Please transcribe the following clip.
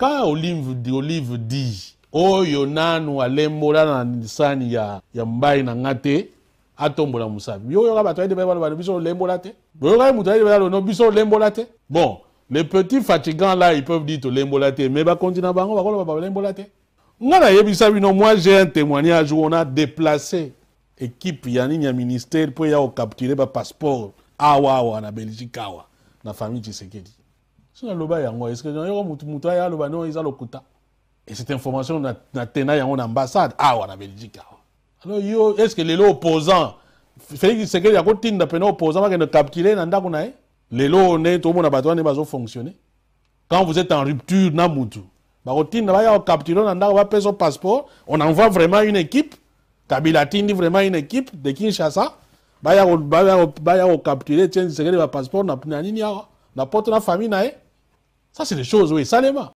Quand Olive, Olive dit oyo nanu alembola na lisani ya, ya mbai na nga atombola atombola mosapi yoyoka bato ayede bayebalo balo biso olembola te boyoka ye moto ayede bayalo no biso te bon les petits fatigants là ils peuvent dire tolembola te mais bakonti na bango bakoloba te moi j'ai un témoignage où on a déplacé équipe ya ministère ya ministère mpo ya kokapture passeport awa awa na belgique awa na famille tshisekedi naloba yango ecee yoko mutu aya aloba no eza lokuta e cette information na tena yango na ambassade awa ah, na belgique awa ah. alors yo estce lelo opposant félix tshisekedi akotinda pene opposant bakende captule na ndako na ye lelo ne tomona bato wana nde fonctionner quand vous êtes en rupture na mutu bakotinda baya ocaptule na ndako bapesa o passeport on envoie vraiment une équipe kabila atindi vraiment une équipe de kinshasa baya ocaptule bah, bah, etieni tshisekedi bapasseport na nini awa n'importe la famille hein? ça c'est des choses oui salema